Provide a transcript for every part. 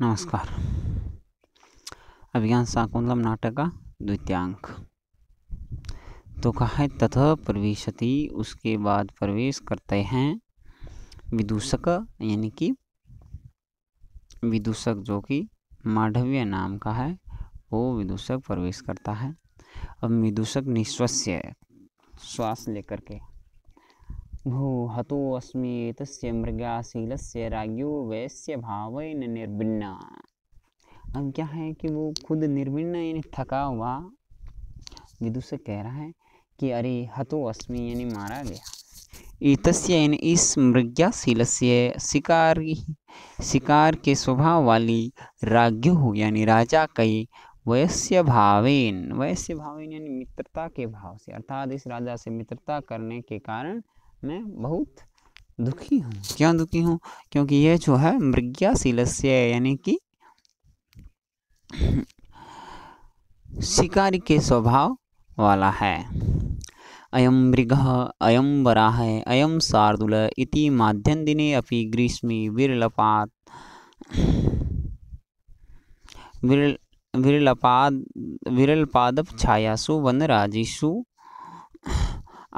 नमस्कार अभियान शाकुंतलम नाटक का द्वितीय तो कहा है तथा प्रवेशति उसके बाद प्रवेश करते हैं विदूषक यानी कि विदूषक जो कि माधव्य नाम का है वो विदूषक प्रवेश करता है अब विदूषक निश्वस्य श्वास लेकर के हतो हतोऽस्मि मृगाशील से राज्यो वैश्य भाव निर्भिन्ना अब क्या है कि वो खुद निर्भिन्न यानी थका हुआ विदुषक कह रहा है कि अरे हतो अस्मि यानी मारा गया इतस्य यानी इस मृग्याशीलस्य शिकार शिकार के स्वभाव वाली राज्य हो यानी राजा कई वयस्य भावेन वयस्य भावेन यानी मित्रता के भाव से अर्थात इस राजा से मित्रता करने के कारण मैं बहुत दुखी हूँ क्यों दुखी हूँ क्योंकि यह जो है मृग्याशील शिलस्य यानी कि शिकारी के स्वभाव वाला है अयम मृग अयम वराह अयम शार्दुल इति माध्यम दिने अपि ग्रीष्मी विरलपात विरल विरलपाद विरलपादप छायासु वनराजीषु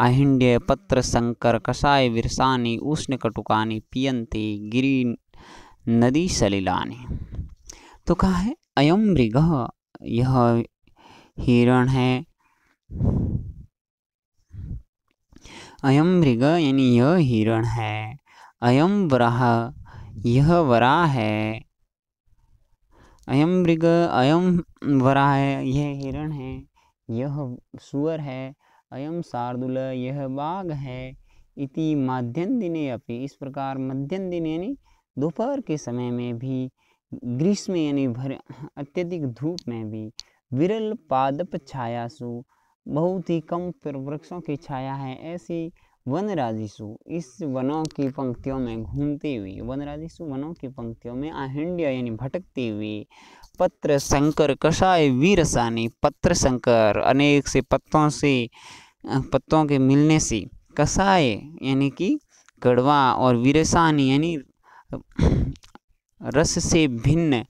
आहिण्य पत्र संकर कषाय विरसानी उष्ण कटुकानी पियंते गिरी नदी सलिलानी तो कहा है अयम मृग यह हिरण है अयम मृग यानी यह हिरण है अयम वराह यह वरा है अयम मृग अयम वरा है यह हिरण है यह सुअर है अयम शार्दुल यह बाघ है इति माध्यम दिने अपनी इस प्रकार मध्यम दिन यानी दोपहर के समय में भी ग्रीष्म यानी भर अत्यधिक धूप में भी विरल पादप छायासु बहुत ही कम वृक्षों की छाया है ऐसी वनराजिशु इस वनों की पंक्तियों में घूमती हुई वनराजिशु वनों की पंक्तियों में आहिंडिया यानी भटकती हुई पत्र शंकर कषाय वीरसानी पत्र शंकर अनेक से पत्तों से पत्तों के मिलने से कषाय यानी कि कड़वा और वीरसानी यानी रस से भिन्न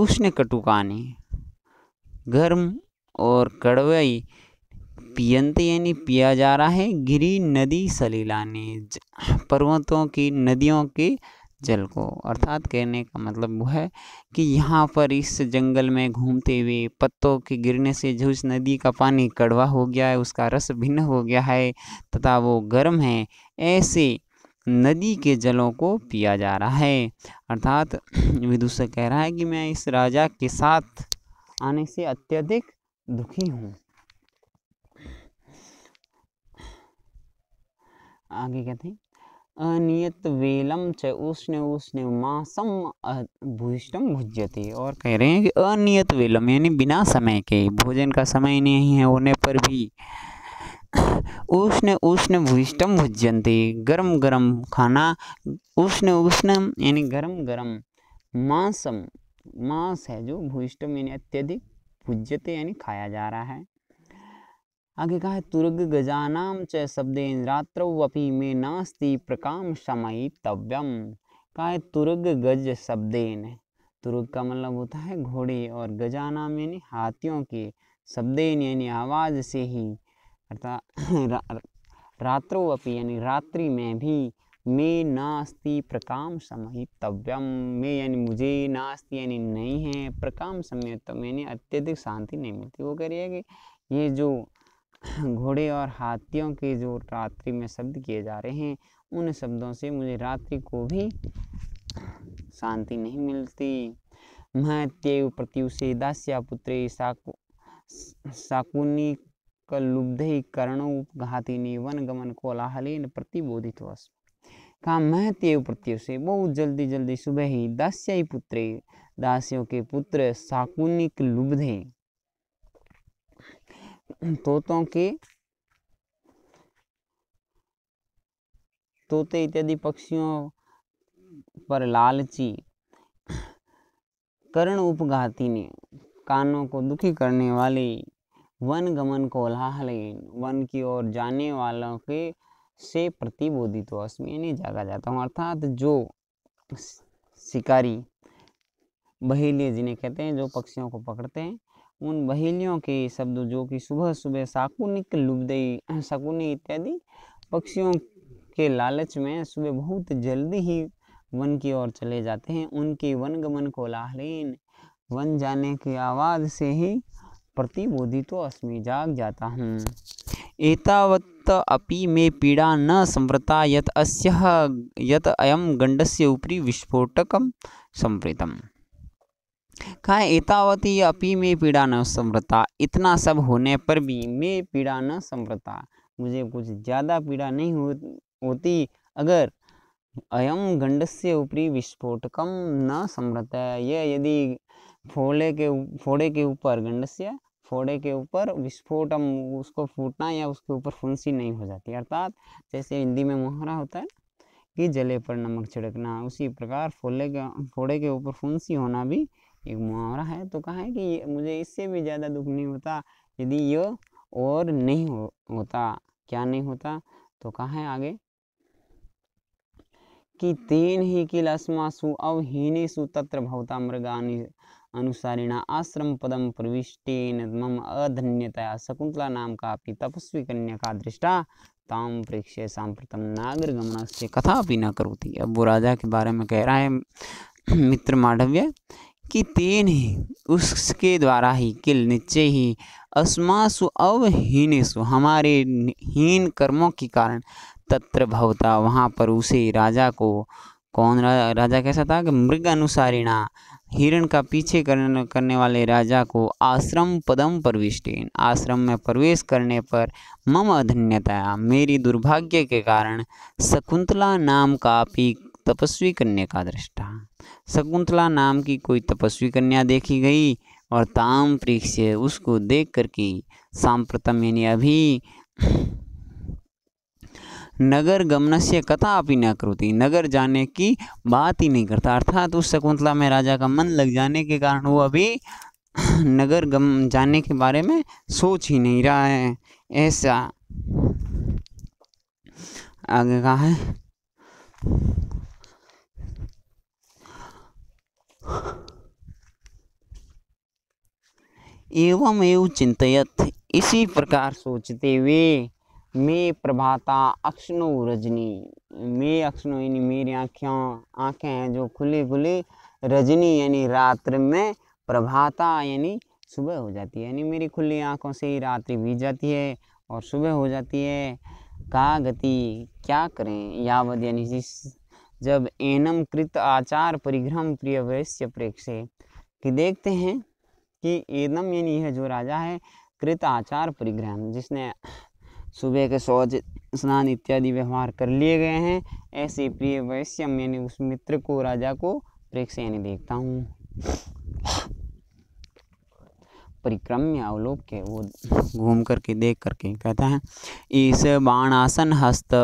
उष्ण कटुकानी गर्म और कड़वाई पियंते यानी पिया जा रहा है गिरी नदी सलीला ने पर्वतों की नदियों के जल को अर्थात कहने का मतलब वो है कि यहाँ पर इस जंगल में घूमते हुए पत्तों के गिरने से जो इस नदी का पानी कड़वा हो गया है उसका रस भिन्न हो गया है तथा वो गर्म है ऐसे नदी के जलों को पिया जा रहा है अर्थात विदुषक कह रहा है कि मैं इस राजा के साथ आने से अत्यधिक दुखी हूँ आगे कहते हैं अनियत वेलम च उष्ण उष्ण मासम भूष्टम भुज्यते और कह रहे हैं कि अनियत वेलम यानी बिना समय के भोजन का समय नहीं है होने पर भी उष्ण उष्ण भूष्टम भुज्यंते गरम गरम खाना उष्ण उष्ण यानी गरम गरम मांसम मांस है जो भूष्टम यानी अत्यधिक भुज्यते यानी खाया जा रहा है आगे कहा है तुर्ग गजानाम च रात्र रात्रौपि में नास्ति प्रकाम तव्यम कहा है तुर्ग गज शब्देन तुर्ग का मतलब होता है घोड़े और गजानाम यानी हाथियों के शब्देन यानी आवाज़ से ही अर्थात रात्रो अपी यानी रात्रि में भी मे नास्ति प्रकाम तव्यम मे यानी मुझे नास्ति यानी नहीं है प्रकाम समयतम यानी अत्यधिक शांति नहीं मिलती वो कह रही है कि ये जो घोड़े और हाथियों के जो रात्रि में शब्द किए जा रहे हैं उन शब्दों से मुझे रात्रि को भी शांति नहीं मिलती महत्यु प्रत्युषे दास्या पुत्रे साकु शाकुनी कलुब्धि कर्णोपघातिनी वन गमन कोलाहलीन प्रतिबोधित वस कहा महत्यव प्रत्युषे बहुत जल्दी जल्दी सुबह ही दास्य पुत्रे दासियों के पुत्र साकुनिक लुब्धे तोतों के तोते इत्यादि पक्षियों पर लालची कर्ण उपघाती ने कानों को दुखी करने वाले वन गमन को लाहलीन वन की ओर जाने वालों के से प्रतिबोधित तो अस्मी यानी जागा जाता हूँ अर्थात जो शिकारी बहेलिए जिन्हें कहते हैं जो पक्षियों को पकड़ते हैं उन बहेलियों के शब्द जो कि सुबह सुबह शाकुनिक लुबदई शकुनी इत्यादि पक्षियों के लालच में सुबह बहुत जल्दी ही वन की ओर चले जाते हैं उनके वनगमन को लाहरीन वन जाने की आवाज़ से ही प्रतिबोधित तो अस्मि जाग जाता हूँ एतावत्त अपि मे पीड़ा न संवृता यत अस्य यत अयम गंडस्य ऊपरी विस्फोटक संवृतम कहा एतावती अपि में पीड़ा न समृता इतना सब होने पर भी मैं पीड़ा न समृता मुझे कुछ ज़्यादा पीड़ा नहीं हो, होती अगर अयम गंड से ऊपरी विस्फोटकम न समृत है यह यदि फोड़े के फोड़े के ऊपर गंडस्य फोड़े के ऊपर विस्फोटम उसको फूटना या उसके ऊपर फुंसी नहीं हो जाती अर्थात जैसे हिंदी में मुहरा होता है कि जले पर नमक छिड़कना उसी प्रकार फोले के फोड़े के ऊपर फुंसी होना भी एक मुहावरा है तो कहा है कि मुझे इससे भी ज़्यादा दुख नहीं होता यदि ये और नहीं हो, होता क्या नहीं होता तो कहा है आगे कि तेन ही किल अस्मासु अवहीनेसु तत्र भवता मृगानि अनुसारिणा आश्रम पदम प्रविष्टेन मम अधन्यतया शकुंतला नाम का अपनी तपस्वी कन्या का दृष्टा ताम प्रेक्षे सांप्रतम नागर गमन से कथा भी न करोती अब वो राजा के बारे में कह रहा है मित्र माधव्य कि तेन ही उसके द्वारा ही किल निश्चय ही अस्मासु सु हमारे हीन कर्मों के कारण तत्र भवता वहाँ पर उसे राजा को कौन रा, राजा कैसा था कि मृग अनुसारिणा हिरण का पीछे करने करने वाले राजा को आश्रम पदम प्रविष्टेन आश्रम में प्रवेश करने पर मम अधन्यता मेरी दुर्भाग्य के कारण शकुंतला नाम का भी तपस्वी कन्या का दृष्टा शकुंतला नाम की कोई तपस्वी कन्या देखी गई और ताम प्रीक्ष्य उसको देख कर की सांप्रतम यानी अभी नगर गमन से कथा आप ही न करोती नगर जाने की बात ही नहीं करता अर्थात तो उस शकुंतला में राजा का मन लग जाने के कारण वो अभी नगर गम जाने के बारे में सोच ही नहीं रहा है ऐसा आगे कहा है एवं एव चिंतित इसी प्रकार सोचते हुए मैं प्रभाता अक्षनो रजनी मैं अक्षनो यानी मेरी आँखें आँखें हैं जो खुले खुले रजनी यानी रात्र में प्रभाता यानी सुबह हो जाती है यानी मेरी खुली आँखों से ही रात्रि बीत जाती है और सुबह हो जाती है का गति क्या करें यावत यानी जिस जब एनम कृत आचार परिग्रह प्रिय वैश्य प्रेक्षे कि देखते हैं कि एनम यानी यह जो राजा है कृत आचार परिग्रह जिसने सुबह के शौच स्नान इत्यादि व्यवहार कर लिए गए हैं ऐसे प्रिय वैश्यम यानी उस मित्र को राजा को प्रेक्ष यानी देखता हूँ परिक्रम्य अवलोक के वो घूम करके देख करके कहता है इस बाणासन हस्त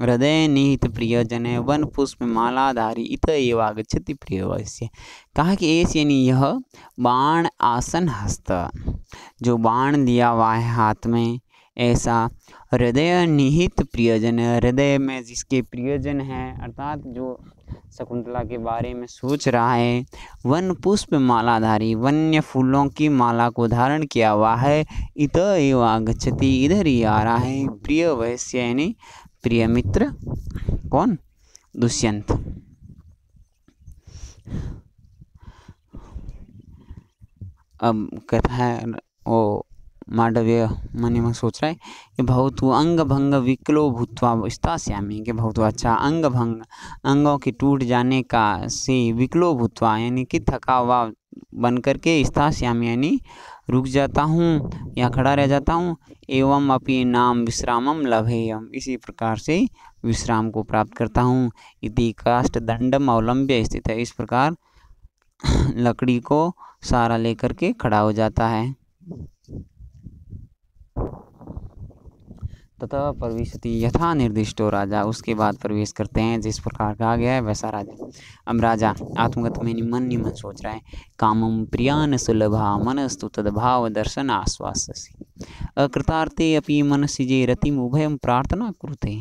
हृदय निहित प्रिय जने वन पुष्प मालाधारी इत एव आगछति प्रिय वैश्य कहा कि ऐसे यानी यह बाण आसन हस्त जो बाण दिया हुआ है हाथ में ऐसा हृदय निहित प्रियजन हृदय में जिसके प्रियजन है अर्थात जो शकुंतला के बारे में सोच रहा है वन पुष्प मालाधारी वन्य फूलों की माला को धारण किया हुआ है इत एव आगछति इधर ही आ रहा है प्रिय वैश्य यानी प्रिय मित्र कौन दुष्यंत अब कथा है ओ मांडव्य मन में सोच रहा है कि बहुत वो अंग भंग विकलो भूतवा स्थास्यामी कि बहुत अच्छा अंग भंग अंगों के टूट जाने का से विकलो भूतवा यानी कि थका हुआ बन करके स्थास्यामी यानी रुक जाता हूँ या खड़ा रह जाता हूँ एवं अपनी नाम विश्रामम लभेयम इसी प्रकार से विश्राम को प्राप्त करता हूँ यदि काष्ट दंडम अवलंब्य स्थित है इस प्रकार लकड़ी को सहारा लेकर के खड़ा हो जाता है तथा प्रवेशति यथा निर्दिष्टो राजा उसके बाद प्रवेश करते हैं जिस प्रकार कहा गया है वैसा राजा अब राजा आत्मगत में मन नि मन सोच रहा है कामम प्रियान सुलभा मनस्तु तदभाव दर्शन आश्वास अकृतार्थे अपि मन सिजे रतिम उभय प्रार्थना कुरुते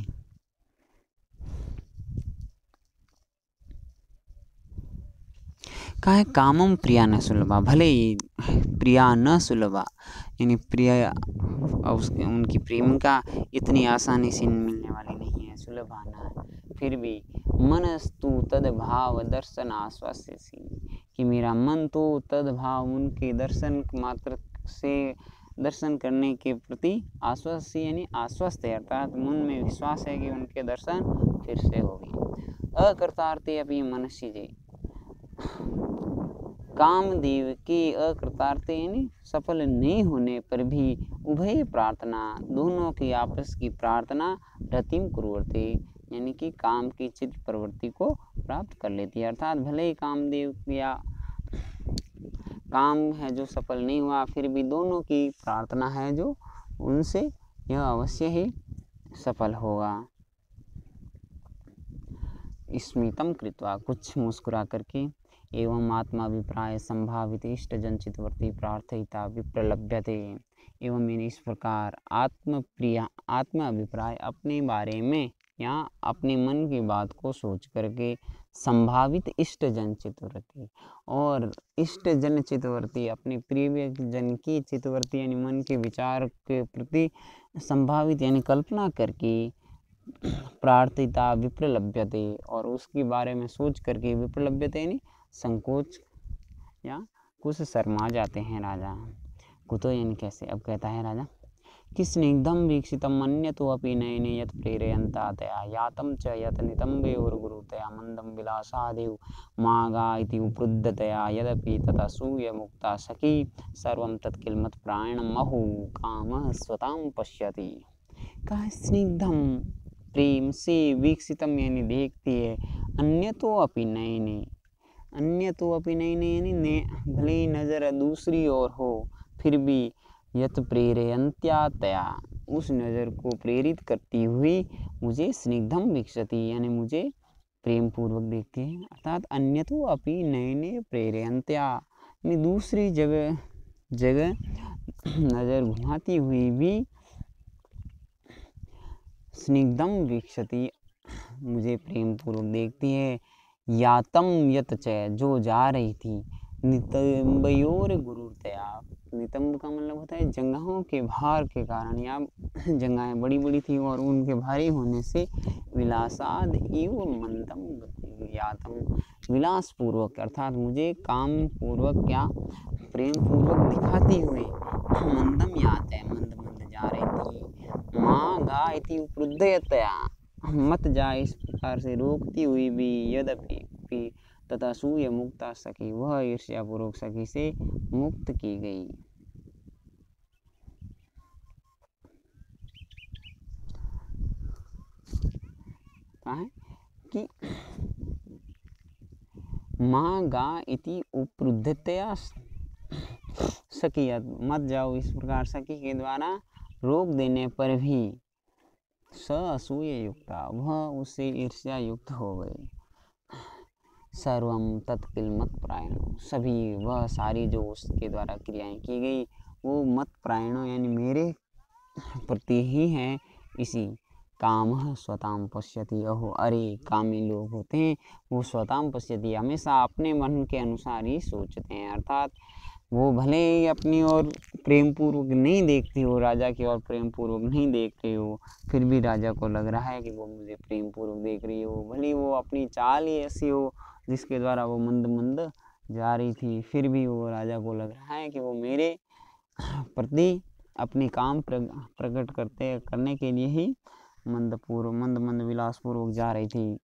कहा है कामम प्रिया न सुलभा भले ही प्रिया न सुलभा यानी प्रिय और उनकी प्रेमिका इतनी आसानी से मिलने वाली नहीं है सुलभाना है फिर भी मनस्तु तदभाव दर्शन आश्वासी कि मेरा मन तो तदभाव उनके दर्शन मात्र से दर्शन करने के प्रति आश्वस्त यानी आश्वस्त है अर्थात मन में विश्वास है कि उनके दर्शन फिर से होगी अकर्तार्थी अपनी मनुष्य जी कामदेव के अकृतार्थ यानी सफल नहीं होने पर भी उभय प्रार्थना दोनों की आपस की प्रार्थना रतिम कुरवर्ती यानी कि काम की चित्त प्रवृत्ति को प्राप्त कर लेती है अर्थात भले ही कामदेव या काम है जो सफल नहीं हुआ फिर भी दोनों की प्रार्थना है जो उनसे यह अवश्य ही सफल होगा स्मितम कृतवा कुछ मुस्कुरा करके एवं आत्माभिप्राय संभावित इष्ट जनचितवर्ती प्रार्थयिता विप्रलभ्यते एवं इन इस प्रकार आत्मप्रिया आत्म अभिप्राय अपने बारे में या अपने मन की बात को सोच करके संभावित इष्ट जन और इष्ट जन चितवृत्ति अपने प्रिय जन की चितवृत्ति यानी मन के विचार के प्रति संभावित यानी कल्पना करके प्रार्थिता विप्रलभ्यते और उसके बारे में सोच करके विप्रलभ्यते यानी संकोच या कुछ शर्मा जाते हैं राजा कुतो यानी कैसे अब कहता है राजा किस्निग्धम तो मन्यतो नये नयने यत् प्रेरयन्तातया यातम च गुरुतया मंदम विलासा देव मागा इति उपृद्धतया यदपि तथा मुक्ता सखी प्राण महु काम स्वता पश्यति का स्निग्धम प्रेम से वीक्षितम यानी देखती है अन्य तो अपि नयने अन्य तो अपनी नहीं नहीं यानी भले ही नज़र दूसरी ओर हो फिर भी यत प्रेरयंत्यातया उस नज़र को प्रेरित करती हुई मुझे स्निग्धम विकसति यानी मुझे प्रेम पूर्वक देखती है अर्थात अन्य तो अपनी नए नए प्रेरयंत्या यानी दूसरी जगह जगह नज़र घुमाती हुई भी स्निग्धम विकसती मुझे प्रेम पूर्वक देखती है यातम यत चय जो जा रही थी नितंबयोर गुरुतया नितंब का मतलब होता है जंगाहों के भार के कारण या जंगाहें बड़ी बड़ी थी और उनके भारी होने से विलासाद इव मंदम यातम विलास पूर्वक अर्थात मुझे काम पूर्वक या प्रेम पूर्वक दिखाती हुई मंदम यात है मंद मंद जा रही थी माँ गा इति उपरुद्धयतया मत जा इस प्रकार से रोकती हुई भी यद्यपि तथा सूर्य मुक्ता सखी वह ईर्ष्यापूर्वक सखी से मुक्त की गई कि माँ गा इति उपरुद्धतया सकी मत जाओ इस प्रकार सखी के द्वारा रोक देने पर भी स असूय युक्ता हाँ, वह उसे ईर्ष्या युक्त हो गई सर्व तत्किल मत प्रायण सभी वह सारी जो उसके द्वारा क्रियाएं की गई वो मत प्रायण यानी मेरे प्रति ही है इसी काम स्वताम पश्यति अहो अरे कामी लोग होते हैं वो स्वताम पश्यति हमेशा अपने मन के अनुसार ही सोचते हैं अर्थात वो भले ही अपनी ओर प्रेम पूर्वक नहीं देखती हो राजा की ओर प्रेम पूर्वक नहीं देख रही हो फिर भी राजा को लग रहा है कि वो मुझे प्रेम पूर्वक देख रही हो भले वो अपनी चाल ही ऐसी हो जिसके द्वारा वो मंद मंद जा रही थी फिर भी वो राजा को लग रहा है कि वो मेरे प्रति अपने काम प्रकट करते करने के लिए ही मंद पूर्व मंद मंद विलासपूर्वक जा रही थी